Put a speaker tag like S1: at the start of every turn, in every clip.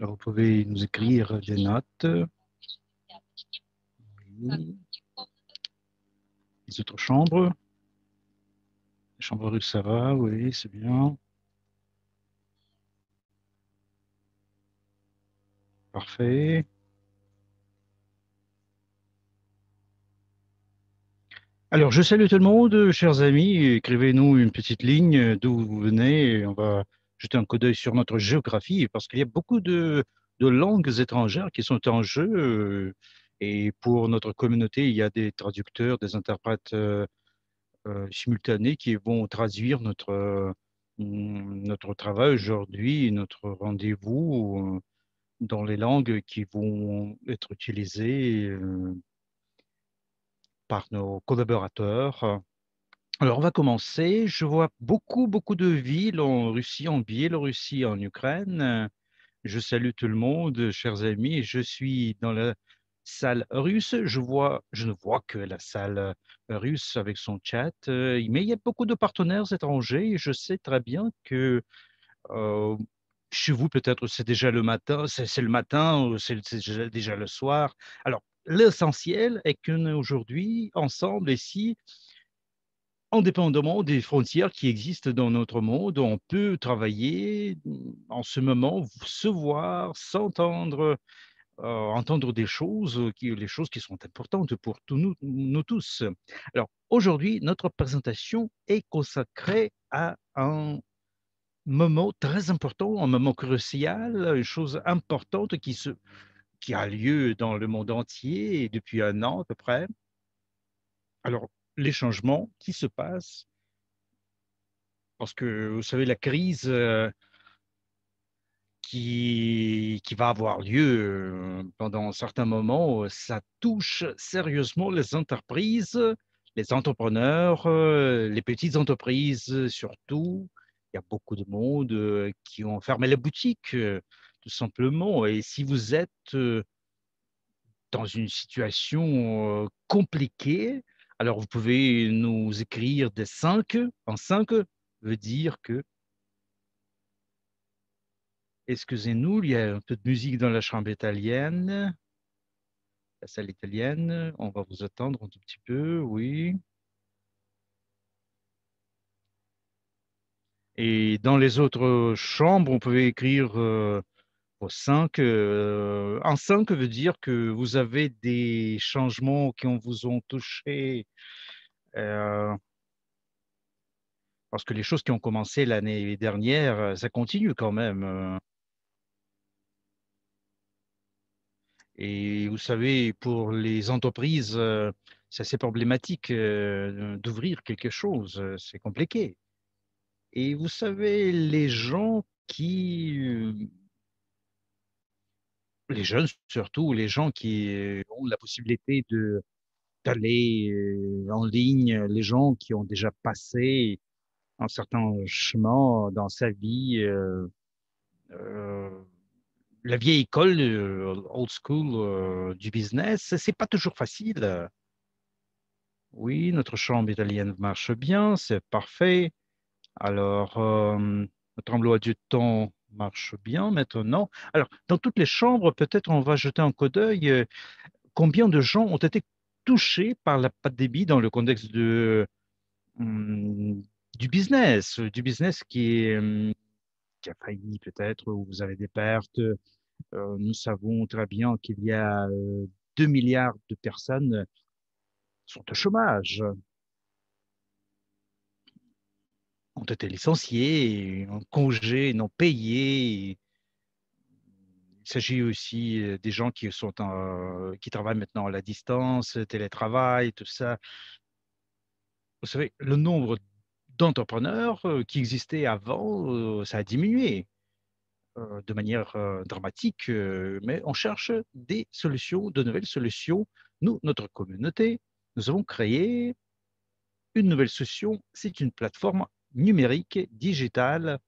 S1: Alors, vous pouvez nous écrire des notes. Les autres chambres. La chambre ça va oui, c'est bien. Parfait. Alors, je salue tout le monde, chers amis. Écrivez-nous une petite ligne d'où vous venez. On va jeter un coup d'œil sur notre géographie parce qu'il y a beaucoup de, langues étrangères qui sont en jeu. Euh, et pour notre communauté, il y a des traducteurs, des interprètes euh, euh, simultanés qui vont traduire notre, mm, notre travail aujourd'hui, notre rendez-vous dans les langues qui vont être utilisées par nos collaborateurs alors, on va commencer. Je vois beaucoup, beaucoup de villes en Russie, en Biélorussie, en Ukraine. Je salue tout le monde, chers amis. Je suis dans la salle russe. Je, vois, je ne vois que la salle euh, russe avec son chat. Euh, mais il y a beaucoup de partenaires étrangers. je sais très bien que euh, chez vous, peut-être, c'est déjà le matin, c'est le matin, c'est déjà le soir. Alors, l'essentiel est aujourd'hui ensemble, ici, indépendamment des frontières qui existent dans notre monde, on peut travailler mmh, en ce moment, se voir, s'entendre, euh, entendre des choses, qui, les choses qui sont importantes pour nous, tous. Alors aujourd'hui, notre présentation est consacrée à un moment très important, un moment crucial, une chose importante qui, se, qui a lieu dans le monde entier depuis un an à peu près. Alors, les changements qui se passent. Parce que vous savez, la crise euh, qui, qui va avoir lieu euh, pendant certains moments, ça touche sérieusement les entreprises, les entrepreneurs, euh, les petites entreprises surtout. Il y a beaucoup de monde qui ont fermé la boutique, tout simplement. Et si vous êtes dans une situation compliquée, alors, vous pouvez nous écrire des cinq. en cinq veut dire que Excusez-nous, il y a un peu de musique dans la chambre italienne, la salle italienne. On va vous attendre un tout petit peu, oui. Et dans les autres chambres, on pouvait écrire euh, au 5, euh, veut dire que vous avez des changements qui ont, vous ont touché. Euh, parce que les choses qui ont commencé l'année dernière, ça continue quand même. Euh. Et vous savez, pour les entreprises, euh, c'est assez problématique d'ouvrir quelque chose, c'est compliqué. Et vous savez, les gens qui les jeunes surtout, les gens qui euh, ont la possibilité de d'aller euh, en ligne, les gens qui ont déjà passé un certain chemin dans sa vie. Euh, la vieille école, old school du business, c'est pas toujours facile. Oui, notre chambre italienne marche bien, c'est parfait. Alors, notre emploi du temps marche bien maintenant. Alors, dans toutes les chambres, peut-être on va jeter un coup d'œil. Euh, combien de gens ont été touchés par la pandémie dans le contexte de, hmm, du business, du business qui, hmm, a failli peut-être, où vous avez des pertes. Euh, nous savons très bien qu'il y a 2 euh, milliards de personnes sont au chômage. ont été licenciés, en congé non payés. Il s'agit aussi euh, des gens qui, sont qui travaillent maintenant à la distance, télétravail, tout ça. Vous savez, le nombre d'entrepreneurs euh, qui existaient avant, euh, ça a diminué de manière dramatique, mais on cherche des solutions, de nouvelles solutions. Nous, notre communauté, nous avons créé une nouvelle solution, c'est une plateforme numérique, digital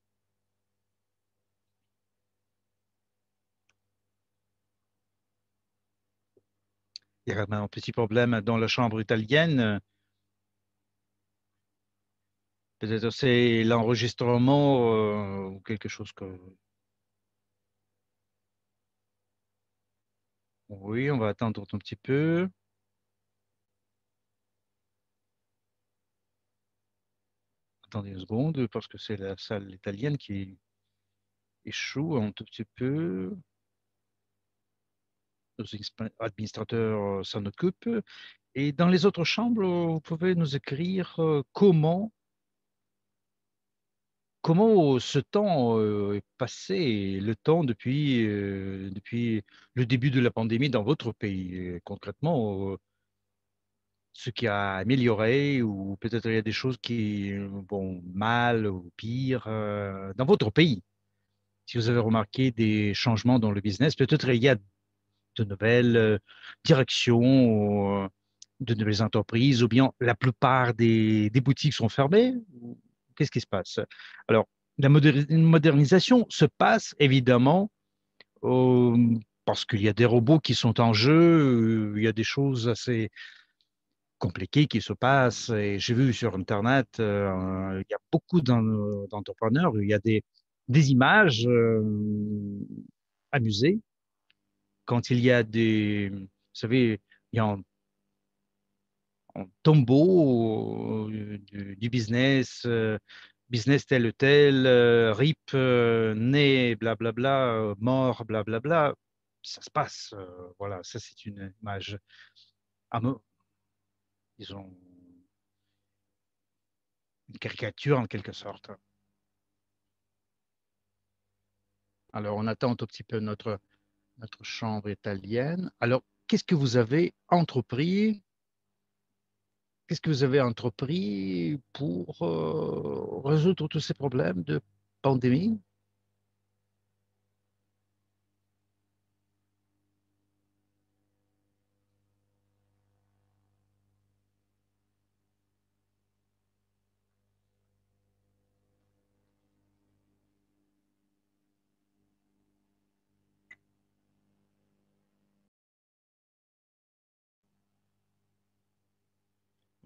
S1: Il y a un petit problème dans la chambre italienne. Peut-être c'est l'enregistrement euh, ou quelque chose que... Oui, on va attendre un petit peu. attendez une seconde, parce que c'est la salle italienne qui échoue un tout petit peu. Nos administrateurs s'en occupent. Et dans les autres chambres, vous pouvez nous écrire euh, comment, comment ce temps euh, est passé, le temps depuis, euh, depuis le début de la pandémie dans votre pays. Concrètement, ce qui a amélioré ou peut-être il y a des choses qui euh, vont mal ou pire euh, dans votre pays. Si vous avez remarqué des changements dans le business, peut-être il y a de nouvelles euh, directions, de nouvelles entreprises, ou bien la plupart des, boutiques sont fermées. Qu'est-ce qui se passe Alors, la modernisation se passe évidemment parce qu'il y a des robots qui sont en jeu, il y a des choses assez compliqué qui se passe. Et j'ai vu sur Internet, euh, il y a beaucoup d'entrepreneurs, il y a des, images euh, amusées. Quand il y a des, vous savez, il y a un, tombeau euh, du, business, business tel ou tel, RIP, né, blablabla, bla, mort, blablabla. Bla, bla. Ça se passe, voilà, ça c'est une image ils ont une caricature en quelque sorte. Alors, on attend un tout petit peu notre, notre chambre italienne. Alors, qu'est-ce que vous avez entrepris Qu'est-ce que vous avez entrepris pour euh, résoudre tous ces problèmes de pandémie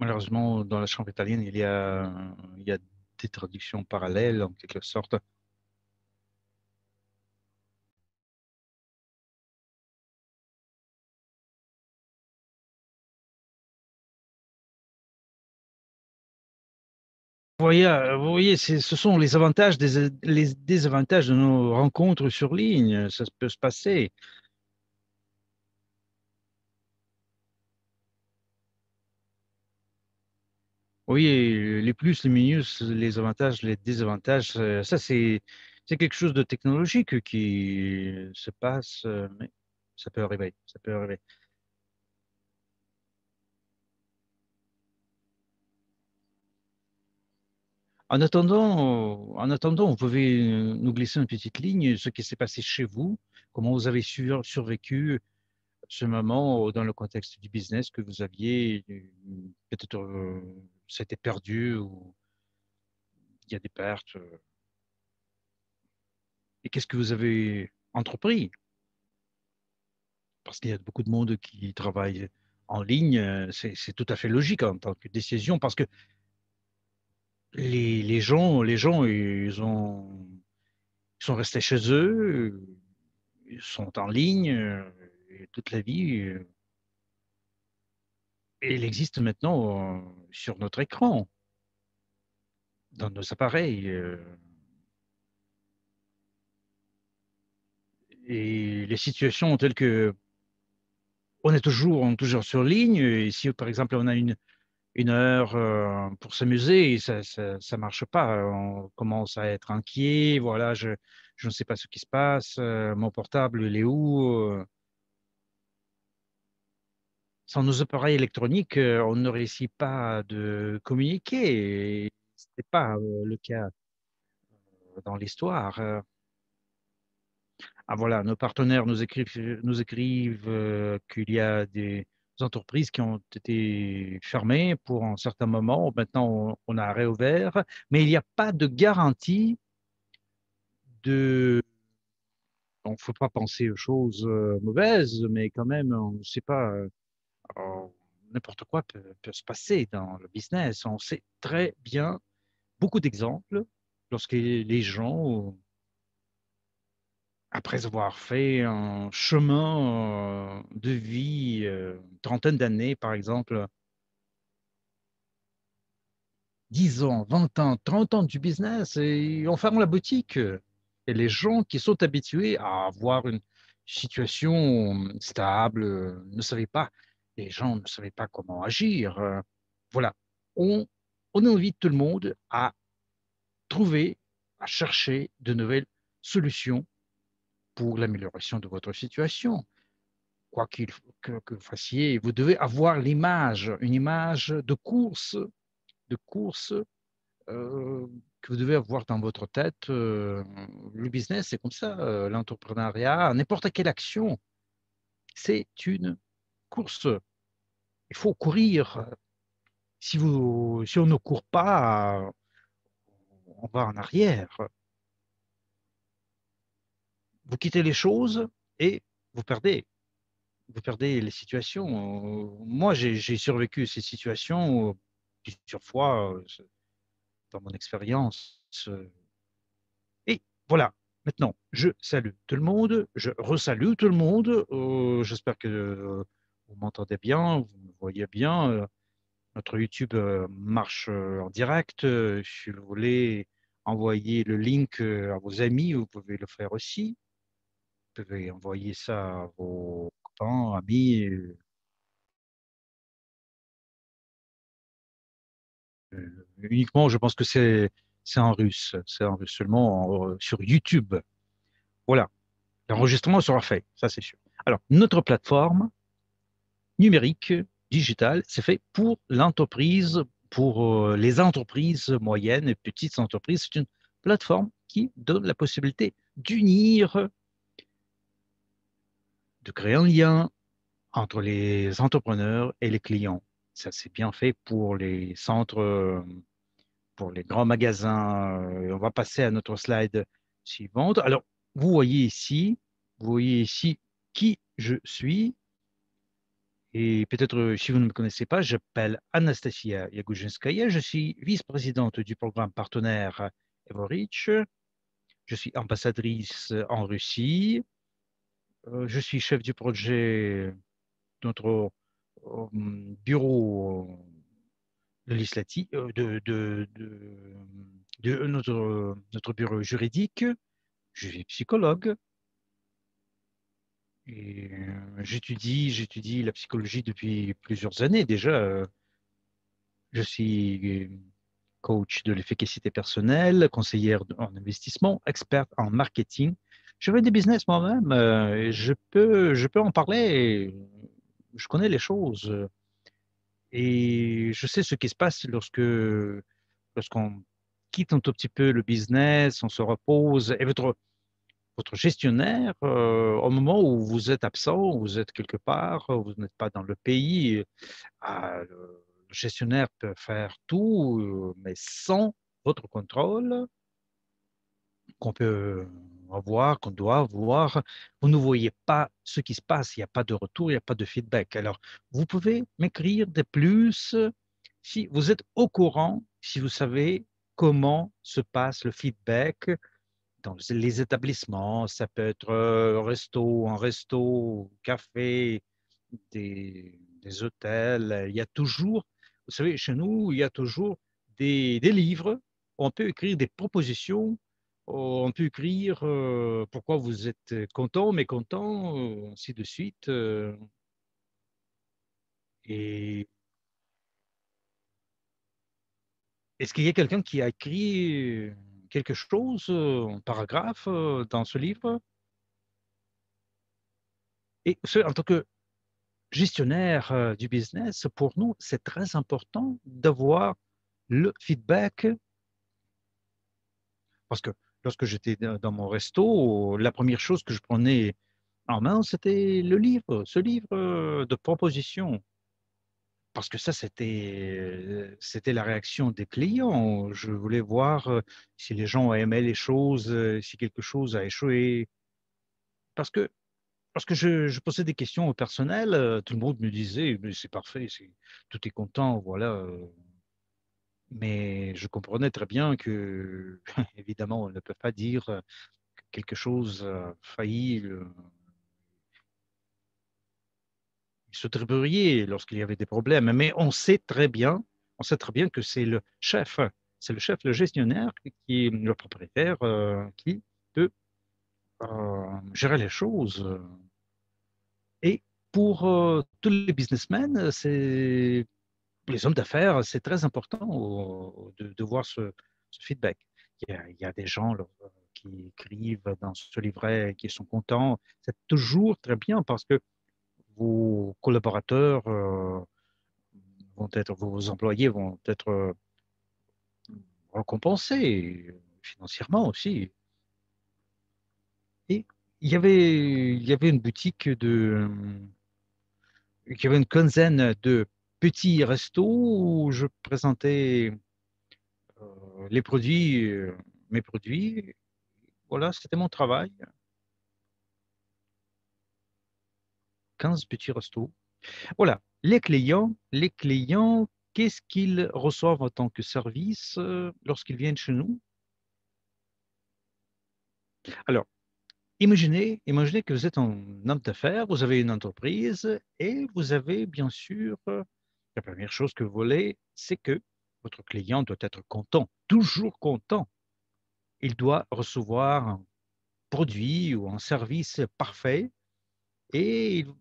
S1: Malheureusement, dans la chambre italienne, il y a, il y a des traductions parallèles en quelque sorte. Vous voyez, euh, voyez ce sont les avantages, des, les désavantages de nos rencontres sur ligne. Ça peut se passer. Oui, euh, les plus, les minus, les avantages, les désavantages, euh, ça c'est quelque chose de technologique qui euh, se passe, mais ça peut arriver, ça peut arriver. En attendant, en attendant, vous pouvez nous glisser une petite ligne, ce qui s'est passé chez vous, comment vous avez survécu ce moment dans le contexte du business que vous aviez peut-être c'était perdu ou il y a des pertes. Euh. Et qu'est-ce que vous avez entrepris Parce qu'il y a beaucoup de monde qui travaille en ligne, euh, c'est tout à fait logique en tant que décision, parce que les, gens, les gens, ils, ont, ils sont restés chez eux, ils sont en ligne euh, toute la vie il existe maintenant euh, sur notre écran, dans nos appareils. Euh. et les situations telles que on est toujours, toujours sur ligne, et si par exemple on a une, heure euh, pour s'amuser, ça ne marche pas, on commence à être inquiet, voilà, je, je ne sais pas ce qui se passe, mon portable, il est où sans nos appareils électroniques, euh, on ne réussit pas de communiquer. Ce n'est pas euh, le cas euh, dans l'histoire. Ah voilà, nos partenaires nous écrivent, nous écrivent qu'il y a des entreprises qui ont été fermées pour un certain moment. Maintenant, on, a réouvert, mais il n'y a pas de garantie de on ne faut pas penser aux choses mauvaises, mais quand même, on ne sait pas n'importe quoi peut, se passer dans le business. On sait très bien beaucoup d'exemples lorsque les gens, après avoir fait un chemin euh, de vie, euh, trentaine d'années par exemple, 10 ans, 20 ans, 30 ans du business, et on ferme la boutique. Et les gens qui sont habitués à avoir une situation stable euh, ne savaient pas les gens ne savaient pas comment agir. Euh, voilà, on, on invite tout le monde à trouver, à chercher de nouvelles solutions pour l'amélioration de votre situation. Quoi qu'il que, vous fassiez, vous devez avoir l'image, une image de course, de course euh, que vous devez avoir dans votre tête. Euh, le business, c'est comme ça, l'entrepreneuriat, n'importe quelle action, c'est une course, il faut courir. Si, vous, si on ne court pas, on va en arrière. Vous quittez les choses et vous perdez. Vous perdez les situations. Moi, j'ai survécu ces situations plusieurs fois dans mon expérience. Et voilà, maintenant, je salue tout le monde, je resalue tout le monde. Euh, j'espère que vous m'entendez bien, vous me voyez bien. Euh, notre YouTube euh, marche euh, en direct. si vous voulez envoyer le link à vos amis, vous pouvez le faire aussi. Vous pouvez envoyer ça à vos copains, amis. uniquement, je pense que c'est en russe, c'est seulement sur YouTube. Voilà, l'enregistrement sera fait, ça c'est sûr. Alors, notre plateforme, numérique, digital, c'est fait pour l'entreprise, pour euh, les entreprises moyennes et petites entreprises. C'est une plateforme qui donne la possibilité d'unir, de créer un lien entre les entrepreneurs et les clients. Ça, c'est bien fait pour les centres, euh, pour les grands magasins. Euh, on va passer à notre slide suivante. Alors, vous voyez ici, vous voyez ici qui je suis. Et peut-être, euh, si vous ne me connaissez pas, j'appelle Anastasia Yagujinskaya. Je suis vice-présidente du programme partenaire EvoReach. Je suis ambassadrice en Russie. Euh, je suis chef du projet euh, de notre bureau législatif, de, de notre, notre bureau juridique. Je suis psychologue. Et euh, j'étudie, j'étudie la psychologie depuis plusieurs années déjà. Euh. je suis coach de l'efficacité personnelle, conseillère en investissement, experte en marketing. Je fais des business moi-même. Euh, je peux, je peux en parler. Je connais les choses et je sais ce qui se passe lorsque lorsqu'on quitte un tout petit peu le business, on se repose. Et votre, votre gestionnaire euh, au moment où vous êtes absent, vous êtes quelque part, vous n'êtes pas dans le pays. Euh, ah, le gestionnaire peut faire tout, euh, mais sans votre contrôle, qu'on peut avoir, qu'on doit avoir, vous ne voyez pas ce qui se passe, il n'y a pas de retour, il n'y a pas de feedback. Alors, vous pouvez m'écrire des plus si vous êtes au courant, si vous savez comment se passe le feedback, les établissements, ça peut être un euh, resto, un resto, café, des, hôtels. Il y a toujours, vous savez, chez nous, il y a toujours des, livres. On peut écrire des propositions. On peut écrire euh, pourquoi vous êtes content, mécontent, euh, ainsi de suite. et est-ce qu'il y a quelqu'un qui a écrit quelque chose, un euh, paragraphe euh, dans ce livre. Et en tant que gestionnaire euh, du business, pour nous, c'est très important d'avoir le feedback. Parce que lorsque j'étais dans mon resto, la première chose que je prenais en main, c'était le livre, ce livre de propositions parce que ça, c'était, la réaction des clients. Je voulais voir euh, si les gens aimaient les choses, euh, si quelque chose a échoué. Parce que, parce que je, posais des questions au personnel, euh, tout le monde me disait, c'est parfait, tout est content, voilà. Mais je comprenais très bien que, évidemment, on ne peut pas dire que quelque chose a failli se débrouillait lorsqu'il y avait des problèmes, mais on sait très bien, on sait très bien que c'est le chef, c'est le chef, le gestionnaire, qui le propriétaire, euh, qui peut gérer les choses. Et pour euh, tous les businessmen, c'est les hommes d'affaires, c'est très important de, voir ce, feedback. il y, a, des gens qui écrivent dans ce livret, qui sont contents. C'est toujours très bien parce que vos collaborateurs euh, vont être, vos employés vont être euh, récompensés financièrement aussi. Et il y avait, il y avait une boutique de, il y avait une quinzaine de petits restos où je présentais euh, les produits, mes produits. Voilà, c'était mon travail. 15 petits restos. Voilà, les clients, les clients, qu'est-ce qu'ils reçoivent en tant que service euh, lorsqu'ils viennent chez nous Alors, imaginez, imaginez que vous êtes un homme d'affaires, vous avez une entreprise et vous avez bien sûr, euh, la première chose que vous voulez, c'est que votre client doit être content, toujours content. Il doit recevoir un produit ou un service parfait et il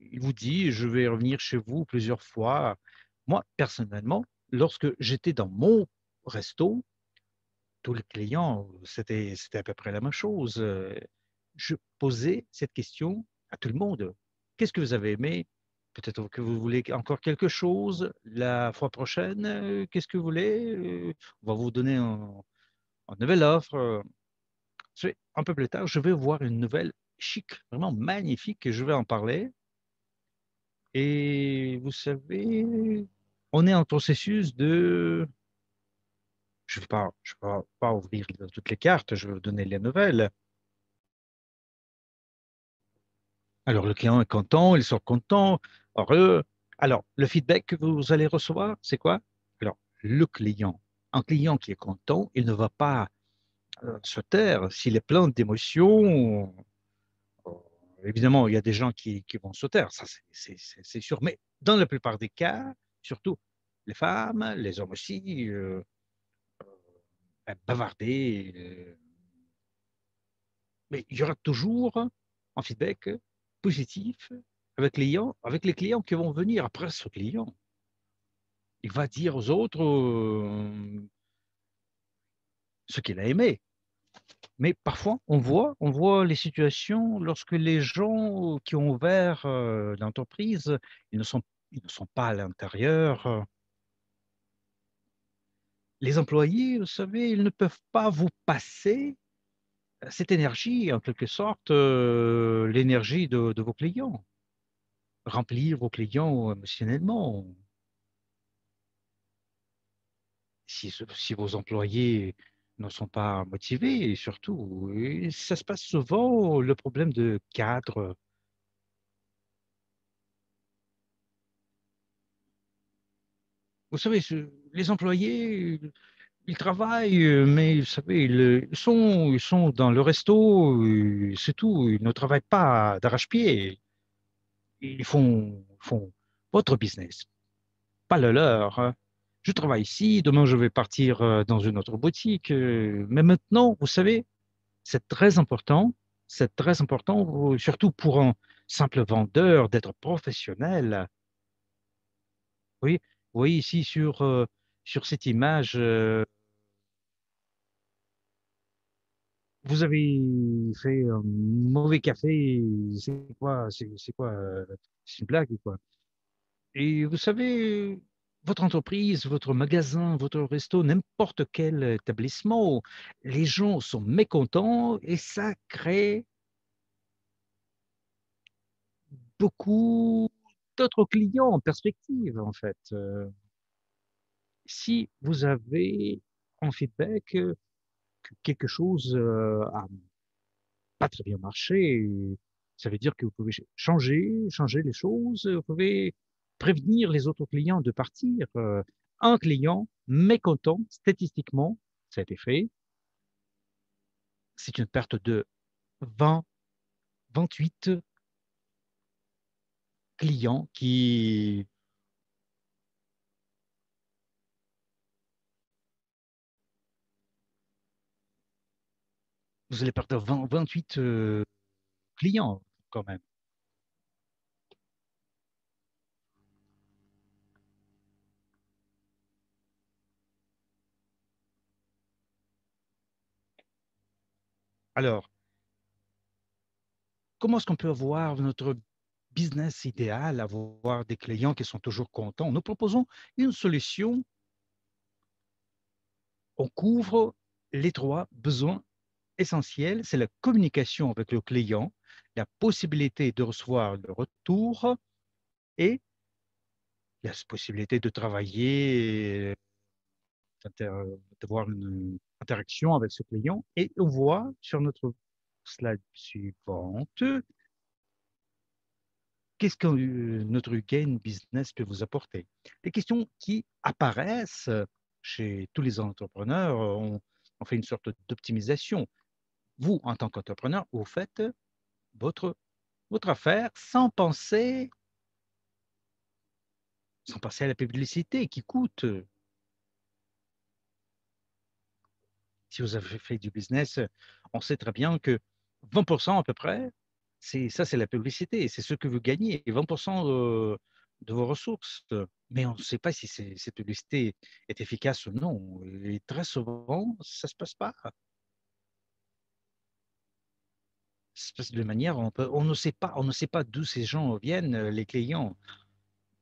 S1: il vous dit, je vais revenir chez vous plusieurs fois. Moi, personnellement, lorsque j'étais dans mon resto, tous les clients, c'était à peu près la même chose. Je posais cette question à tout le monde. Qu'est-ce que vous avez aimé Peut-être que vous voulez encore quelque chose la fois prochaine. Qu'est-ce que vous voulez On va vous donner une, nouvelle offre. Un peu plus tard, je vais voir une nouvelle chic, vraiment magnifique, et je vais en parler. Et vous savez, on est en processus de... Je ne vais, pas, pas ouvrir toutes les cartes, je vais vous donner les nouvelles. Alors, le client est content, ils sont contents, heureux. Alors, le feedback que vous allez recevoir, c'est quoi Alors, le client. Un client qui est content, il ne va pas euh, se taire. S'il est plein d'émotions, évidemment, il y a des gens qui, vont sauter, ça c'est sûr, mais dans la plupart des cas, surtout les femmes, les hommes aussi, euh, euh ben, bavarder. Euh, mais il y aura toujours un feedback positif avec les clients, qui vont venir après ce client. Il va dire aux autres euh, ce qu'il a aimé, mais parfois, on voit, on voit les situations lorsque les gens qui ont ouvert euh, l'entreprise, ils ne sont, ils ne sont pas à l'intérieur. Euh. Les employés, vous savez, ils ne peuvent pas vous passer euh, cette énergie, en quelque sorte, l'énergie de, vos clients. Remplir vos clients émotionnellement. si vos employés ne sont pas motivés et surtout, ça se passe souvent le problème de cadre. Vous savez, les employés, ils travaillent, mais vous savez, ils sont, ils sont dans le resto, c'est tout, ils ne travaillent pas d'arrache-pied. Ils font, font votre business, pas le leur. Hein je travaille ici, demain je vais partir euh, dans une autre boutique. Euh, mais maintenant, vous savez, c'est très important, c'est très important, surtout pour un simple vendeur, d'être professionnel. Oui, voyez ici sur, euh, sur cette image, vous avez fait un mauvais café, c'est quoi, c'est quoi, c'est une blague quoi. Et vous savez, votre entreprise, votre magasin, votre resto, n'importe quel établissement, les gens sont mécontents et ça crée beaucoup d'autres clients en perspective, en fait. Euh. Si vous avez en feedback euh, que quelque chose n'a euh, pas très bien marché, ça veut dire que vous pouvez changer, changer les choses, vous pouvez prévenir les autres clients de partir. Euh, un client mécontent, statistiquement, ça a été fait, c'est une perte de 20, 28 clients qui vous allez perdre 28 euh, clients quand même. Alors, comment est-ce qu'on peut avoir notre business idéal, avoir des clients qui sont toujours contents Nous proposons une solution. On couvre les trois besoins essentiels. C'est la communication avec le client, la possibilité de recevoir le retour et la possibilité de travailler, euh, euh, d'avoir une interaction avec ce client. Et on voit sur notre slide suivante qu'est-ce que euh, notre gain business peut vous apporter. Les questions qui apparaissent chez tous les entrepreneurs, euh, on, on fait une sorte d'optimisation. Vous, en tant qu'entrepreneur, vous faites votre, votre affaire sans penser, sans penser à la publicité qui coûte si vous avez fait du business, on sait très bien que 20% à peu près, c'est ça, c'est la publicité, c'est ce que vous gagnez, 20% de, vos ressources. Mais on ne sait pas si cette publicité est efficace ou non. Et très souvent, ça ne se passe pas. Ça se passe de manière, on, peut, on ne sait pas, on ne sait pas d'où ces gens viennent, les clients.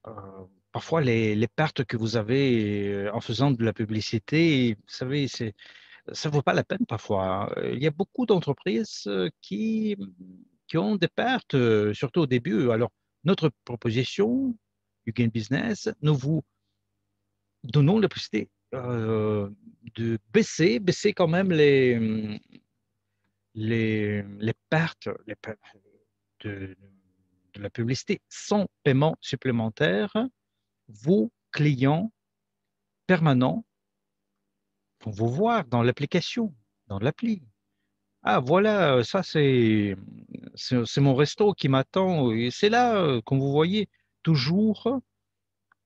S1: Euh, parfois, les, les, pertes que vous avez euh, en faisant de la publicité, vous savez, c'est ça ne vaut pas la peine parfois. Hein. Euh, il y a beaucoup d'entreprises qui, mmh, qui ont des pertes, surtout au début. Alors, notre proposition, du Gain Business, nous vous donnons la possibilité de baisser, baisser quand même les, mmh, les, pertes, de, la publicité sans paiement supplémentaire. Vos clients permanents vous voir dans l'application, dans l'appli. Ah, voilà, euh, ça c'est, c'est mon resto qui m'attend. Et c'est là, comme euh, vous voyez, toujours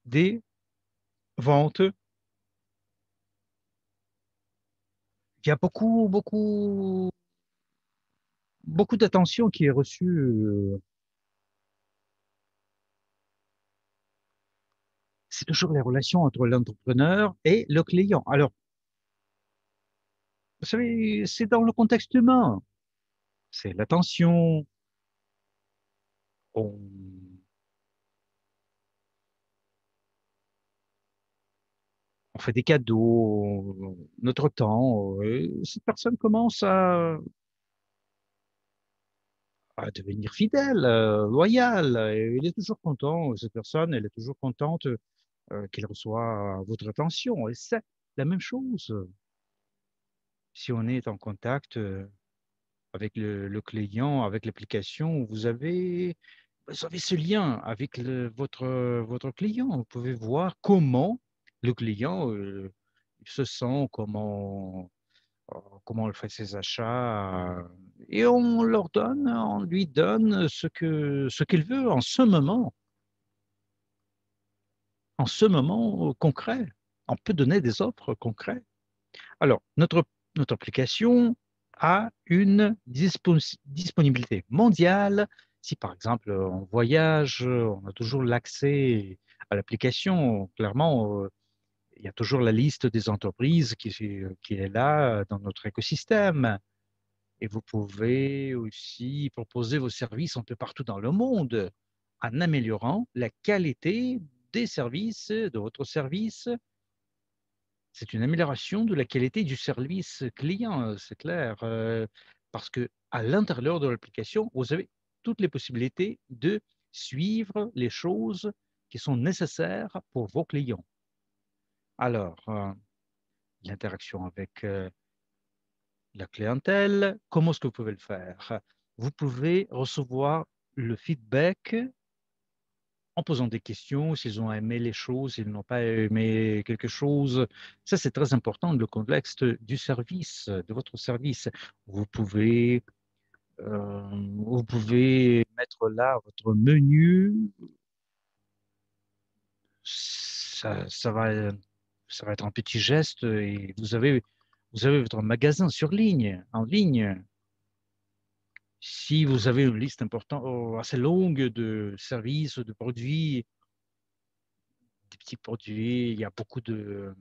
S1: des ventes. Il y a beaucoup, beaucoup, beaucoup d'attention qui est reçue. Euh, c'est toujours les relations entre l'entrepreneur et le client. Alors, vous savez, c'est dans le contexte humain. C'est l'attention. On... fait des cadeaux, notre temps. Cette personne commence à, devenir fidèle, euh, loyale. il est toujours content, cette personne, elle est toujours contente euh, qu'elle reçoit votre attention. Et c'est la même chose si on est en contact euh, avec le, client, avec l'application, vous avez, vous avez ce lien avec votre, votre client. Vous pouvez voir comment le client euh, se sent, comment, euh, comment il fait ses achats. Et on leur donne, on lui donne ce qu'il ce qu'il veut en ce moment. En ce moment concret. On peut donner des offres concrètes. Alors, notre notre application a une disponibilité mondiale. Si par exemple on voyage, on a toujours l'accès à l'application. Clairement, euh, il y a toujours la liste des entreprises qui, qui est là dans notre écosystème. Et vous pouvez aussi proposer vos services un peu partout dans le monde en améliorant la qualité des services, de votre service c'est une amélioration de la qualité du service client, euh, c'est clair, euh, parce que à l'intérieur de l'application, vous avez toutes les possibilités de suivre les choses qui sont nécessaires pour vos clients. Alors, euh, l'interaction avec la clientèle, comment est-ce que vous pouvez le faire Vous pouvez recevoir le feedback en posant des questions, s'ils ont aimé les choses, s'ils n'ont pas aimé quelque chose. Ça, c'est très important, le contexte du service, de votre service. Vous pouvez, euh, vous pouvez mettre là votre menu. Ça, ça, va, ça va être un petit geste et vous avez, vous avez votre magasin sur ligne, en ligne si vous avez une liste importante, oh, assez longue de services, de produits, des petits produits, il y a beaucoup de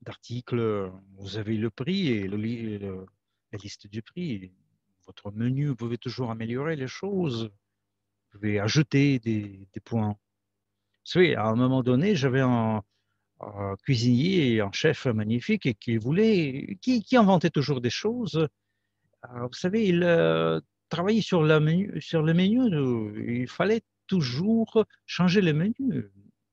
S1: d'articles, vous avez le prix et la liste du prix. Votre menu, vous pouvez toujours améliorer les choses, vous pouvez ajouter des, des points. Oui, à un moment donné, j'avais un, cuisinier et un chef magnifique qui voulait, qui inventait toujours des choses euh, vous savez, il euh, travaillait sur, la menu, sur le menu. Euh, il fallait toujours changer le menu.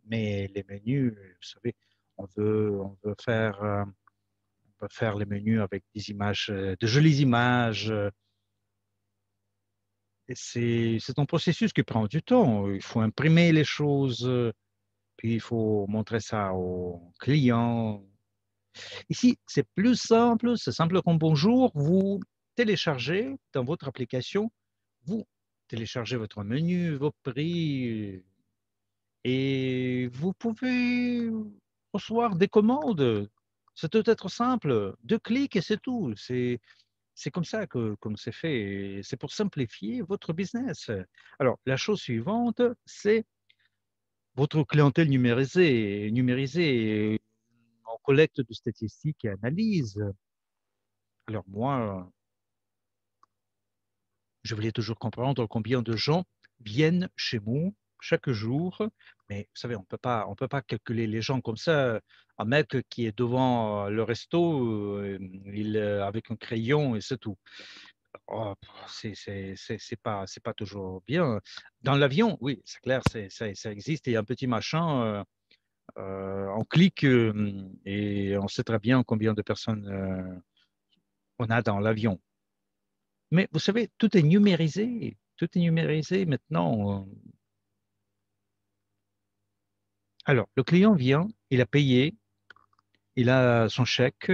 S1: Mais les menus, vous savez, on veut, on veut faire, on peut faire les menus avec des images, de jolies images. C'est un processus qui prend du temps. Il faut imprimer les choses, puis il faut montrer ça aux clients. Ici, c'est plus simple, c'est simple comme bonjour. Vous Télécharger dans votre application, vous téléchargez votre menu, vos prix, et vous pouvez recevoir des commandes. C'est peut être simple, deux clics et c'est tout. C'est c'est comme ça que comme c'est fait. C'est pour simplifier votre business. Alors la chose suivante, c'est votre clientèle numérisée. Numérisée, en collecte de statistiques et analyse. Alors moi, je voulais toujours comprendre combien de gens viennent chez nous chaque jour. Mais vous savez, on ne peut pas calculer les gens comme ça. Un mec qui est devant euh, le resto, euh, il euh, avec un crayon et c'est tout. Oh, c'est pas, pas toujours bien. Dans l'avion, oui, c'est clair, ça, ça existe. Il y a un petit machin. on clique et on sait très bien combien de personnes on a dans l'avion. Mais vous savez, tout est numérisé. Tout est numérisé maintenant. Euh. Alors, le client vient, il a payé, il a son chèque.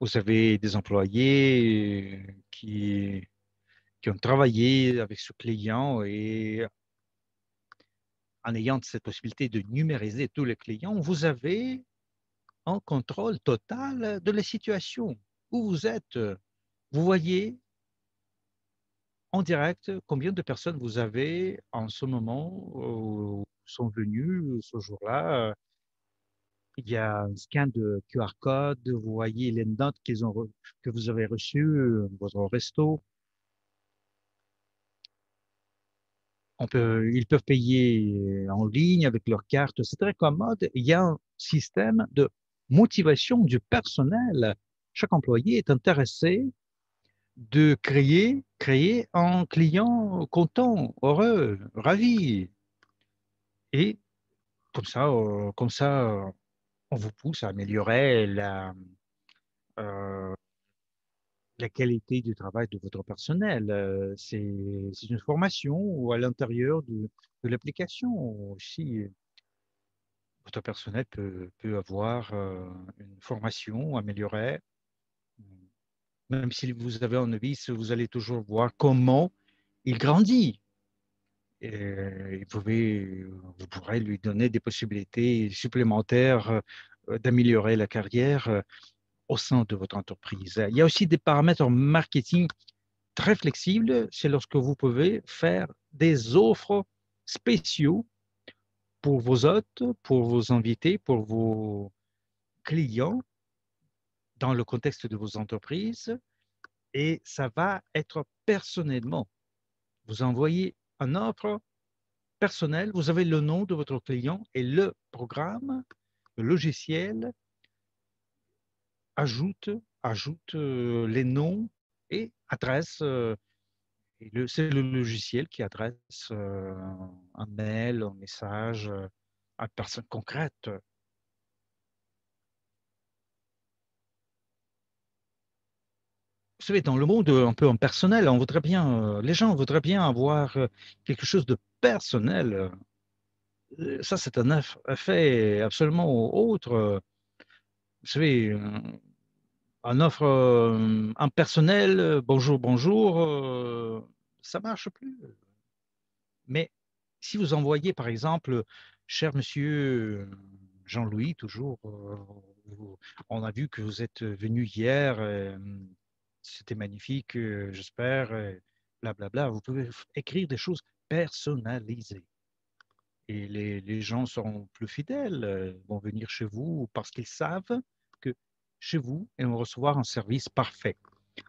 S1: Vous avez des employés euh, qui, qui ont travaillé avec ce client et en ayant cette possibilité de numériser tous les clients, vous avez en contrôle total euh, de la situation où vous êtes. Euh, vous voyez en direct combien de personnes vous avez en ce moment euh, ou sont venues ce jour-là. Il y a un scan de QR code, vous voyez les notes qu'ils ont, que vous avez reçues, votre resto. ils peuvent payer en ligne avec leur carte, c'est très commode. Il y a un système de motivation du personnel. Chaque employé est intéressé de créer, créer un client content, heureux, ravi. Et comme ça, euh, comme ça, on vous pousse à améliorer la, euh, la qualité du travail de votre personnel. Euh, c'est une formation ou à l'intérieur de, de l'application aussi personnel peut, avoir euh, une formation améliorée. Même si vous avez un novice, vous allez toujours voir comment il grandit. vous, pouvez, vous pourrez lui donner des possibilités supplémentaires euh, d'améliorer la carrière euh, au sein de votre entreprise. Il y a aussi des paramètres marketing très flexibles. C'est lorsque vous pouvez faire des offres spéciaux pour vos hôtes, pour vos invités, pour vos clients dans le contexte de vos entreprises et ça va être personnellement. Vous envoyez un offre personnelle, vous avez le nom de votre client et le programme, le logiciel ajoute, ajoute euh, les noms et adresse euh, c'est le logiciel qui adresse euh, un mail, un message euh, à une personne concrète. Vous savez, dans le monde euh, un peu impersonnel, on voudrait bien, les gens voudraient bien avoir quelque chose de personnel. Ça, c'est un effet absolument autre. Vous savez, en offre un euh, personnel, euh, bonjour, bonjour, euh, ça marche plus. Mais si vous envoyez, par exemple, cher monsieur Jean-Louis, toujours, on a vu que vous êtes venu hier, c'était magnifique, j'espère, blablabla, bla, vous pouvez écrire des choses personnalisées. Et les, les gens seront plus fidèles, vont venir chez vous parce qu'ils savent chez vous et vont recevoir un service parfait.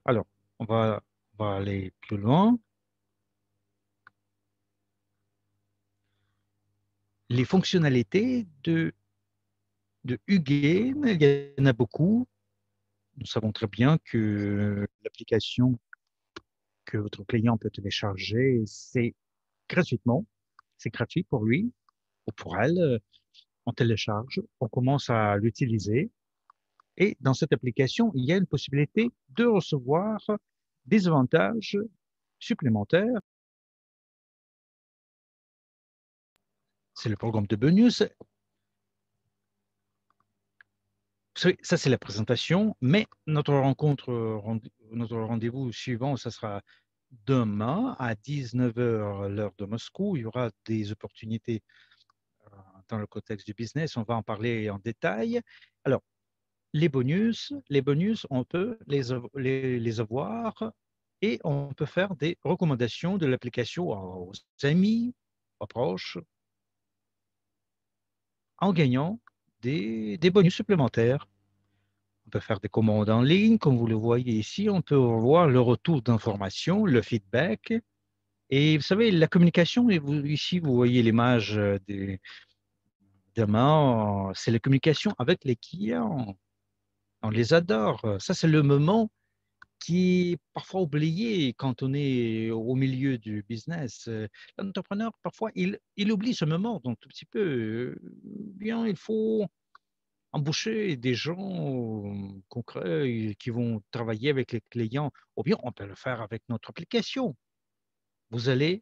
S1: Alors, on va, aller plus loin. Les fonctionnalités de, de il y en a beaucoup. Nous savons très bien que l'application que votre client peut télécharger, c'est gratuitement, c'est gratuit pour lui ou pour elle. On télécharge, on commence à l'utiliser, et dans cette application, il y a une possibilité de recevoir des avantages supplémentaires. C'est le programme de Bonus. Ça, c'est la présentation, mais notre rencontre, notre rendez-vous suivant, ça sera demain à 19h, l'heure de Moscou. Il y aura des opportunités euh, dans le contexte du business. On va en parler en détail. Alors, les bonus, les bonus, on peut les, les, avoir et on peut faire des recommandations de l'application aux amis, aux proches, en gagnant des, bonus supplémentaires. On peut faire des commandes en ligne, comme vous le voyez ici. On peut voir le retour d'information, le feedback. Et vous savez, la communication, ici, vous voyez l'image euh, des, demain, c'est la communication avec les clients on les adore. Ça, c'est le moment qui est parfois oublié quand on est au milieu du business. L'entrepreneur, parfois, il, oublie ce moment, donc tout petit peu. Euh, bien, il faut embaucher des gens concrets qui vont travailler avec les clients, ou bien on peut le faire avec notre application. Vous allez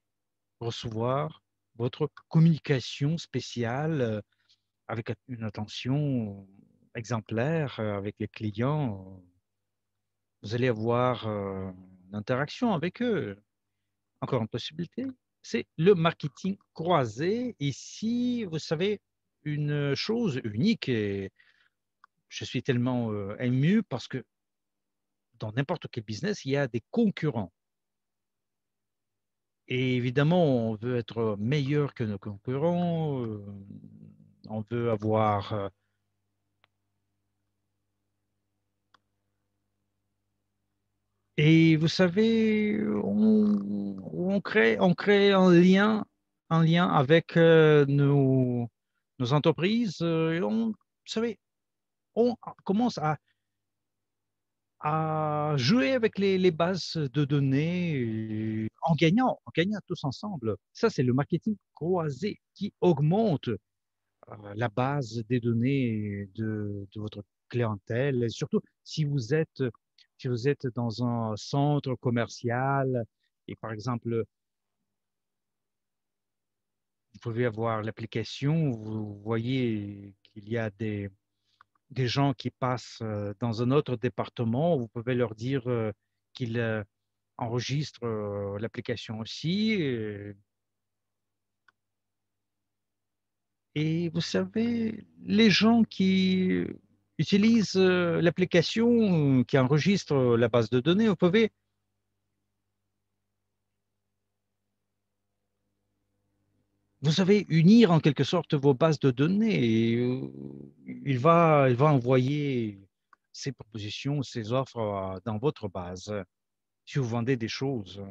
S1: recevoir votre communication spéciale euh, avec une attention exemplaires euh, avec les clients, vous allez avoir euh, une interaction avec eux. Encore une possibilité, c'est le marketing croisé. Ici, vous savez, une chose unique et je suis tellement euh, ému parce que dans n'importe quel business, il y a des concurrents. Et évidemment, on veut être meilleur que nos concurrents, on veut avoir Et vous savez, on, crée, un lien, un lien avec euh, nos, entreprises. Euh, on, vous savez, on commence à, jouer avec les, bases de données en gagnant, en gagnant tous ensemble. Ça, c'est le marketing croisé qui augmente euh, la base des données de, votre clientèle, surtout si vous êtes si vous êtes dans un centre commercial et par exemple, vous pouvez avoir l'application, vous voyez qu'il y a des, des gens qui passent euh, dans un autre département, vous pouvez leur dire euh, qu'ils euh, enregistrent l'application aussi. Et vous savez, les gens qui utilise euh, l'application qui enregistre la base de données, vous pouvez vous savez, unir en quelque sorte vos bases de données. Et euh, il, va, il va envoyer ses propositions, ses offres euh, dans votre base. Si vous vendez des choses,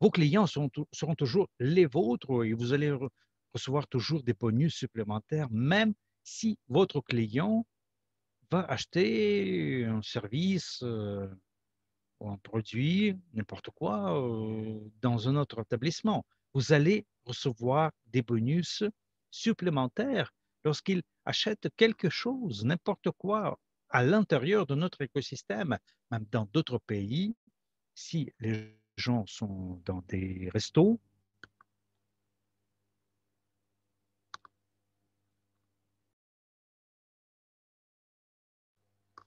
S1: vos clients sont, seront toujours les vôtres et vous allez recevoir toujours des bonus supplémentaires, même si votre client va acheter un service euh, ou un produit, n'importe quoi, euh, dans un autre établissement. Vous allez recevoir des bonus supplémentaires lorsqu'ils achètent quelque chose, n'importe quoi, à l'intérieur de notre écosystème, même dans d'autres pays. Si les gens sont dans des restos,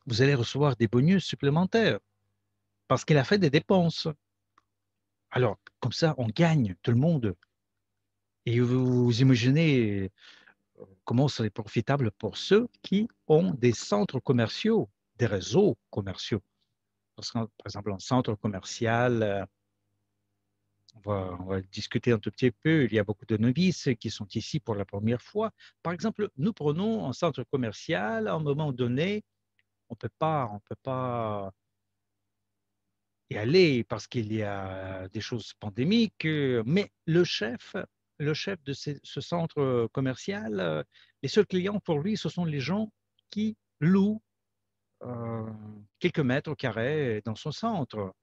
S1: vous allez recevoir des bonus supplémentaires parce qu'il a fait des dépenses. Alors, comme ça, on gagne tout le monde. Et vous, imaginez euh, comment est profitable pour ceux qui ont des centres commerciaux, des réseaux commerciaux. Parce que, par exemple, un centre commercial, euh, on va, on va, discuter un tout petit peu. Il y a beaucoup de novices qui sont ici pour la première fois. Par exemple, nous prenons un centre commercial à un moment donné on peut pas, on peut pas y aller parce qu'il y a des choses pandémiques. Euh, mais le chef, le chef de ce centre commercial, euh, les seuls clients pour lui, ce sont les gens qui louent euh, quelques mètres carrés dans son centre.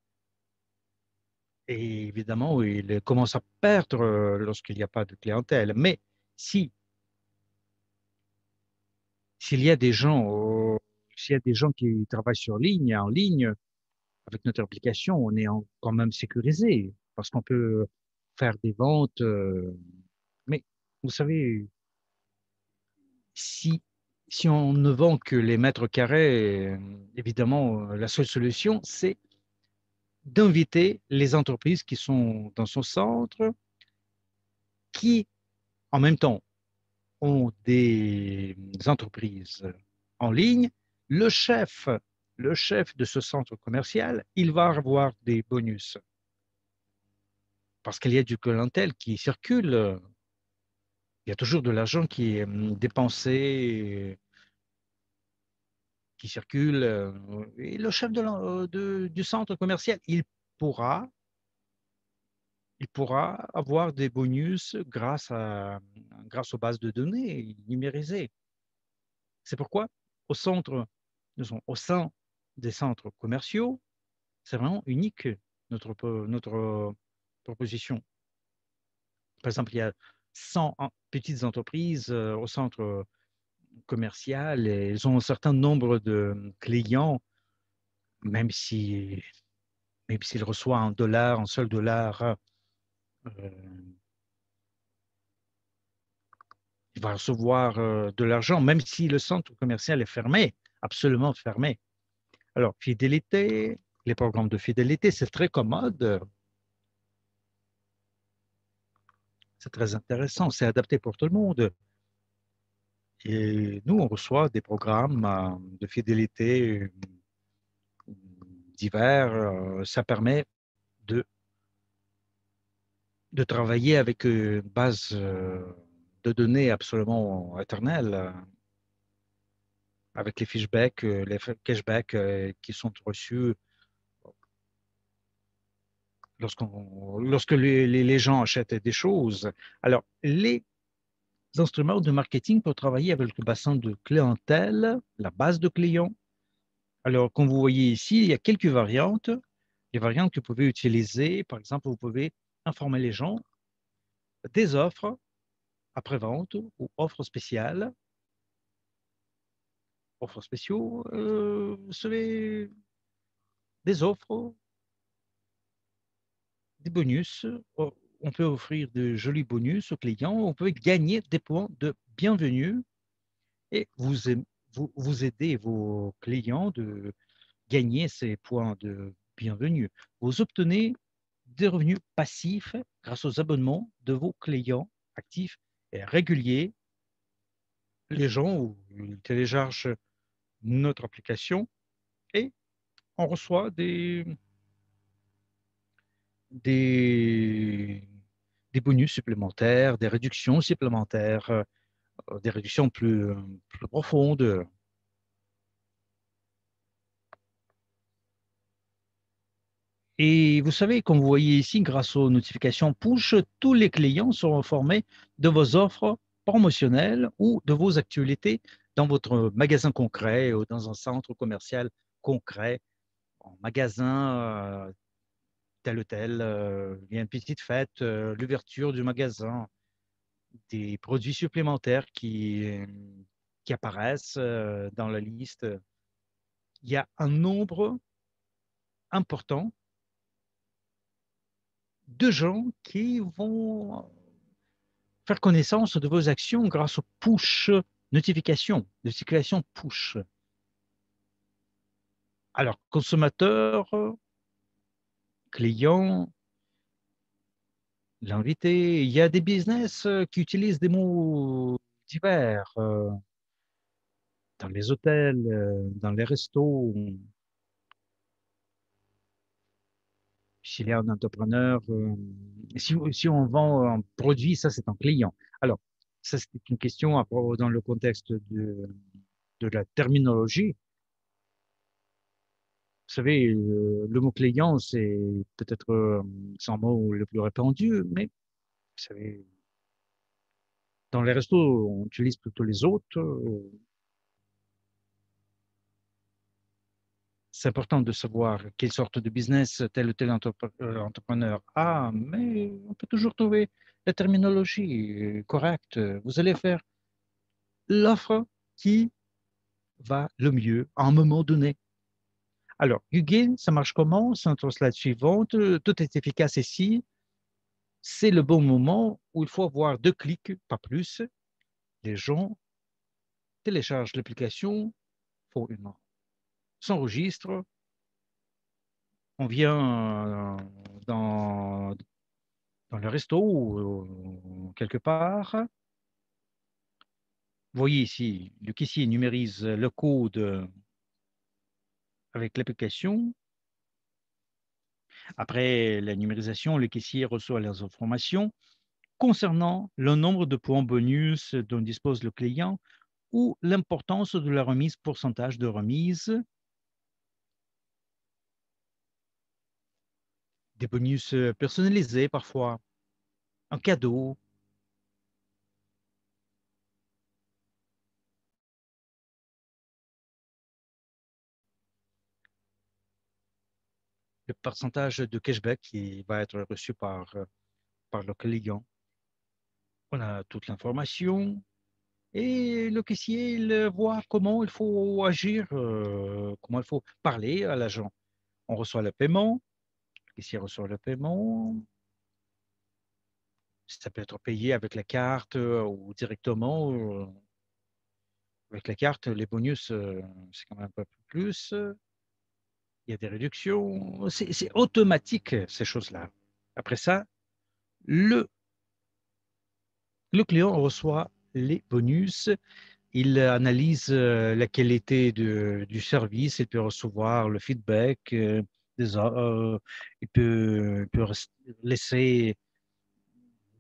S1: Et évidemment, il commence à perdre lorsqu'il n'y a pas de clientèle. Mais si s'il y a des gens s'il y a des gens qui travaillent sur ligne, en ligne, avec notre application, on est quand même sécurisé parce qu'on peut faire des ventes. Euh, mais vous savez, si, si on ne vend que les mètres carrés, évidemment, la seule solution, c'est d'inviter les entreprises qui sont dans son centre, qui, en même temps, ont des entreprises en ligne, le chef, le chef de ce centre commercial, il va avoir des bonus. Parce qu'il y a du clientèle qui circule. Il y a toujours de l'argent qui est hum, dépensé, qui circule. Et le chef euh, du centre commercial, il pourra, il pourra avoir des bonus grâce, à, grâce aux bases de données numérisées. C'est pourquoi au centre nous sommes au sein des centres commerciaux. C'est vraiment unique, notre, notre euh, proposition. Par exemple, il y a 100 petites entreprises euh, au centre euh, commercial et elles ont un certain nombre de clients, même si même s'ils reçoivent en dollar, en seul dollar, Ils vont recevoir de l'argent, même si le centre commercial est fermé absolument fermé. Alors, fidélité, les programmes de fidélité, c'est très commode. C'est très intéressant, c'est adapté pour tout le monde. Et nous, on reçoit des programmes euh, de fidélité euh, divers. Euh, ça permet de, de travailler avec une base de données absolument éternelle, avec les feedbacks, euh, les cashbacks euh, qui sont reçus euh, lorsque les, gens achètent des choses. Alors, les instruments de marketing pour travailler avec le bassin de clientèle, la base de clients. Alors, comme vous voyez ici, il y a quelques variantes. Les variantes que vous pouvez utiliser, par exemple, vous pouvez informer les gens des offres après-vente ou offres spéciales offres spéciaux, euh, recevez des offres, des bonus. Oh, on peut offrir de jolis bonus aux clients. On peut gagner des points de bienvenue et vous, vous, aider vos clients de gagner ces points de bienvenue. Vous obtenez des revenus passifs grâce aux abonnements de vos clients actifs et réguliers. Les gens téléchargent notre application et on reçoit des, bonus supplémentaires, des réductions supplémentaires, euh, des réductions plus, plus profondes. Et vous savez, comme vous voyez ici, grâce aux notifications push, tous les clients sont informés de vos offres promotionnelles ou de vos actualités dans votre magasin concret ou dans un centre commercial concret, en magasin euh, tel ou tel, euh, il y a une petite fête, euh, l'ouverture du magasin, des produits supplémentaires qui, qui apparaissent dans la liste. Il y a un nombre important de gens qui vont faire connaissance de vos actions grâce au push notification, de circulation push. Alors, consommateur, client, l'invité, il y a des business euh, qui utilisent des mots divers euh, dans les hôtels, euh, dans les restos. Chez y a si, si on vend un produit, ça c'est un client. Alors, ça, c'est une question à propos dans le contexte de, de la terminologie. Vous savez, euh, le, mot client, c'est peut-être euh, son mot le plus répandu, mais vous savez, dans les restos, on utilise plutôt les autres. Euh, c'est important de savoir quelle sorte de business tel ou tel euh, entrepreneur a, mais on peut toujours trouver la terminologie euh, correcte. Vous allez faire l'offre qui va le mieux à un moment donné. Alors, Google, ça marche comment C'est notre slide suivante. Tout est efficace ici. C'est le bon moment où il faut avoir deux clics, pas plus. Les gens téléchargent l'application, pour une s'enregistre, on vient euh, dans, dans le resto ou euh, quelque part. Vous voyez ici, le caissier numérise le code avec l'application. Après la numérisation, le caissier reçoit les informations concernant le nombre de points bonus dont dispose le client ou l'importance de la remise, pourcentage de remise, des bonus euh, personnalisés parfois, un cadeau. Le pourcentage de cashback qui va être reçu par, euh, par le client. On a toute l'information, et le caissier il euh, voit comment il faut agir, comment il faut parler à l'agent. On reçoit le paiement, il reçoit le paiement. Ça peut être payé avec la carte euh, ou directement. Euh, avec la carte, les bonus, euh, c'est quand même un peu plus. Il y a des réductions. C'est automatique, ces choses-là. Après ça, le, le client reçoit les bonus il analyse la qualité du service, il peut recevoir le feedback, euh, il peut, peut, laisser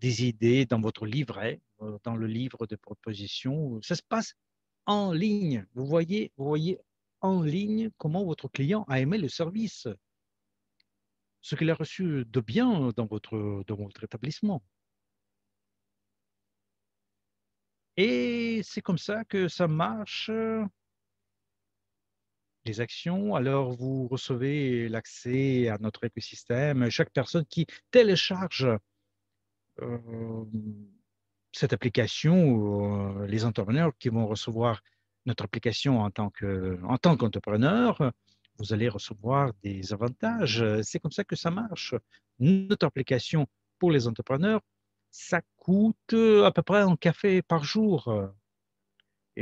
S1: des idées dans votre livret, euh, dans le livre de propositions. Ça se passe en ligne. Vous voyez, vous voyez en ligne comment votre client a aimé le service, ce qu'il a reçu de bien dans votre, dans votre établissement. Et c'est comme ça que ça marche les actions, alors vous recevez l'accès à notre écosystème. Chaque personne qui télécharge euh, cette application, euh, les entrepreneurs qui vont recevoir notre application en tant qu'entrepreneur, vous allez recevoir des avantages. C'est comme ça que ça marche. Notre application pour les entrepreneurs, ça coûte euh, à peu près un café par jour.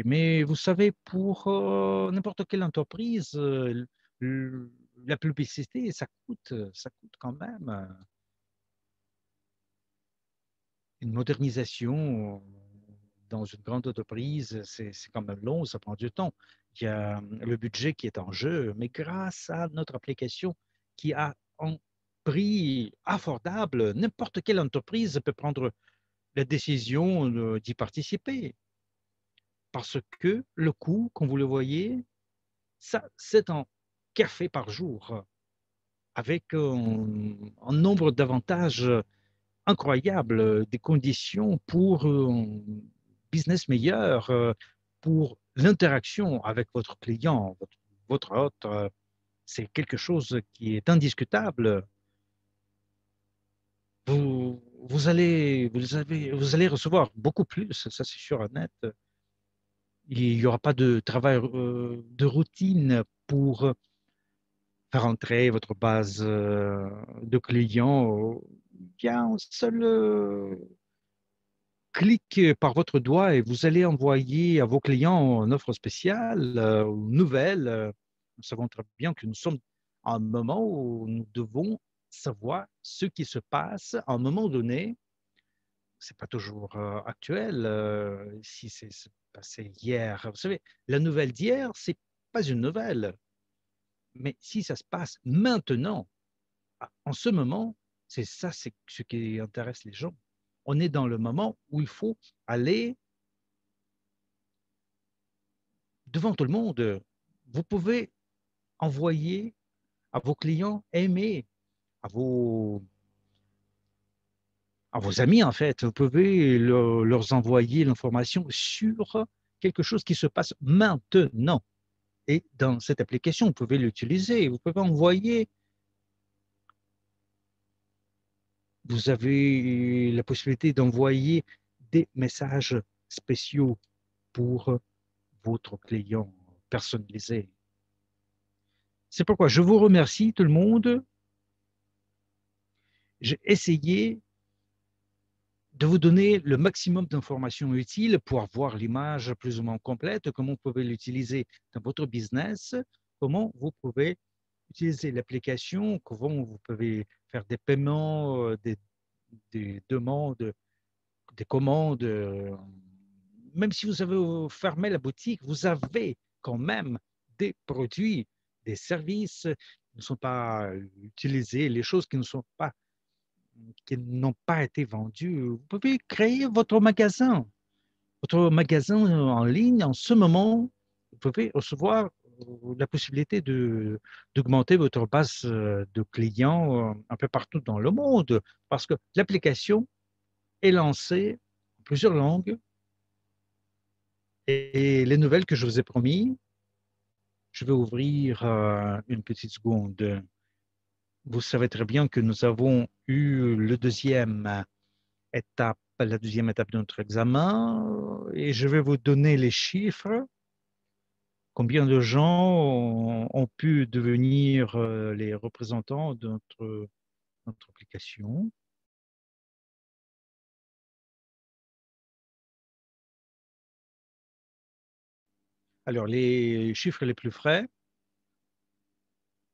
S1: Mais vous savez, pour euh, n'importe quelle entreprise, euh, la publicité, ça coûte, ça coûte quand même. Euh, une modernisation dans une grande entreprise, c'est quand même long, ça prend du temps. Il y a le budget qui est en jeu, mais grâce à notre application qui a un prix abordable, n'importe quelle entreprise peut prendre la décision d'y participer. Parce que le coût, comme vous le voyez, ça, c'est un café par jour, avec un, nombre d'avantages incroyables, des conditions pour un business meilleur, pour l'interaction avec votre client, votre, hôte. C'est quelque chose qui est indiscutable. Vous, allez, vous, allez recevoir beaucoup plus, ça c'est sûr, net il n'y aura pas de travail de routine pour faire entrer votre base de clients. Bien, un seul clic par votre doigt et vous allez envoyer à vos clients une offre spéciale, une nouvelle. Nous savons très bien que nous sommes à un moment où nous devons savoir ce qui se passe à un moment donné. Ce n'est pas toujours actuel. si c'est c'est hier. Vous savez, la nouvelle d'hier, ce n'est pas une nouvelle. Mais si ça se passe maintenant, en ce moment, c'est ça c'est ce qui intéresse les gens. On est dans le moment où il faut aller devant tout le monde. Vous pouvez envoyer à vos clients, aimer, à vos à vos amis, en fait, vous pouvez leur envoyer l'information sur quelque chose qui se passe maintenant. Et dans cette application, vous pouvez l'utiliser, vous pouvez envoyer. Vous avez la possibilité d'envoyer des messages spéciaux pour votre client personnalisé. C'est pourquoi je vous remercie tout le monde. J'ai essayé de vous donner le maximum d'informations utiles pour avoir l'image plus ou moins complète, comment vous pouvez l'utiliser dans votre business, comment vous pouvez utiliser l'application, comment vous pouvez faire des paiements, euh, des, demandes, des commandes. Euh, même si vous avez fermé la boutique, vous avez quand même des produits, des services qui ne sont pas utilisés, les choses qui ne sont pas qui n'ont pas été vendus, vous pouvez créer votre magasin. Votre magasin en ligne, en ce moment, vous pouvez recevoir euh, la possibilité d'augmenter votre base euh, de clients euh, un peu partout dans le monde, parce que l'application est lancée en plusieurs langues. Et les nouvelles que je vous ai promis. je vais ouvrir une petite seconde vous savez très bien que nous avons eu le deuxième étape, la deuxième étape de notre examen et je vais vous donner les chiffres. Combien de gens ont, pu devenir euh, les représentants de notre application Alors, les chiffres les plus frais,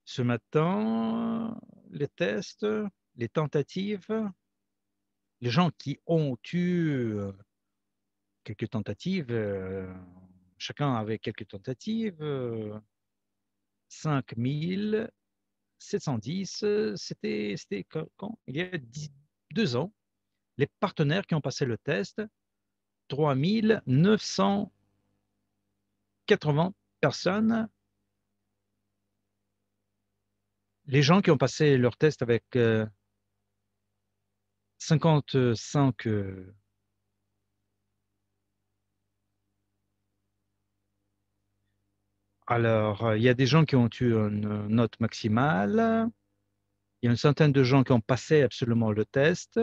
S1: ce matin, les tests, les tentatives, les gens qui ont eu euh, quelques tentatives, euh, chacun avait quelques tentatives, 5710, euh, c'était quand Il y a deux ans, les partenaires qui ont passé le test, 3980 personnes les gens qui ont passé leur test avec 55 euh, euh, Alors, euh, il y a des gens qui ont eu une note maximale. Il y a une centaine de gens qui ont passé absolument le test.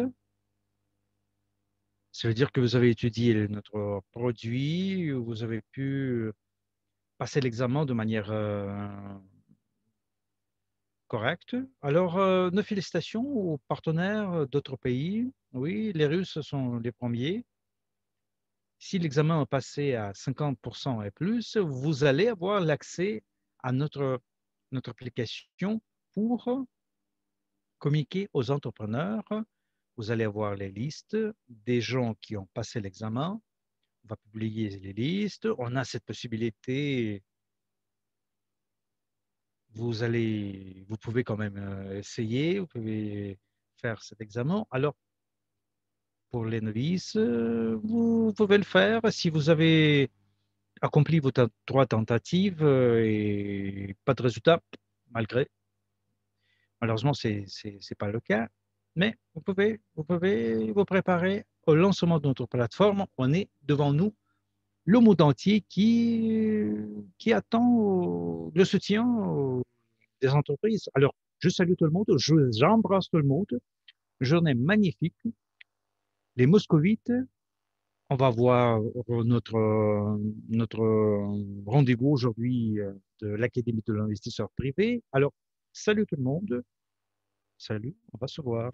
S1: Ça veut dire que vous avez étudié notre produit, vous avez pu passer l'examen de manière Correct. Alors, euh, nos félicitations aux partenaires d'autres pays. Oui, les Russes sont les premiers. Si l'examen a passé à 50% et plus, vous allez avoir l'accès à notre, notre application pour communiquer aux entrepreneurs. Vous allez avoir les listes des gens qui ont passé l'examen. On va publier les listes. On a cette possibilité vous, allez, vous pouvez quand même euh, essayer, vous pouvez faire cet examen. Alors, pour les novices, euh, vous pouvez le faire si vous avez accompli vos trois tentatives euh, et pas de résultat, malgré. Malheureusement, ce n'est pas le cas. Mais vous pouvez, vous pouvez vous préparer au lancement de notre plateforme. On est devant nous le monde entier qui, qui attend le soutien des entreprises. Alors, je salue tout le monde, j'embrasse embrasse tout le monde. Journée magnifique. Les moscovites, on va voir euh, notre, euh, notre euh, rendez-vous aujourd'hui de l'Académie de l'investisseur privé. Alors, salut tout le monde. Salut, on va se voir.